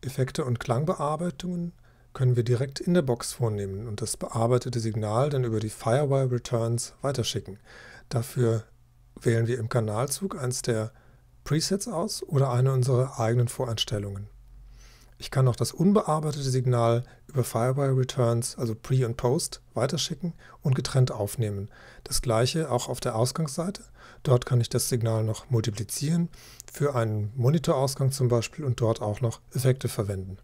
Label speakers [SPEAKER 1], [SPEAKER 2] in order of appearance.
[SPEAKER 1] Effekte und Klangbearbeitungen können wir direkt in der Box vornehmen und das bearbeitete Signal dann über die Firewire Returns weiterschicken. Dafür wählen wir im Kanalzug eins der Presets aus oder eine unserer eigenen Voreinstellungen. Ich kann noch das unbearbeitete Signal über Firewire Returns, also Pre- und Post, weiterschicken und getrennt aufnehmen. Das gleiche auch auf der Ausgangsseite. Dort kann ich das Signal noch multiplizieren, für einen Monitorausgang zum Beispiel und dort auch noch Effekte verwenden.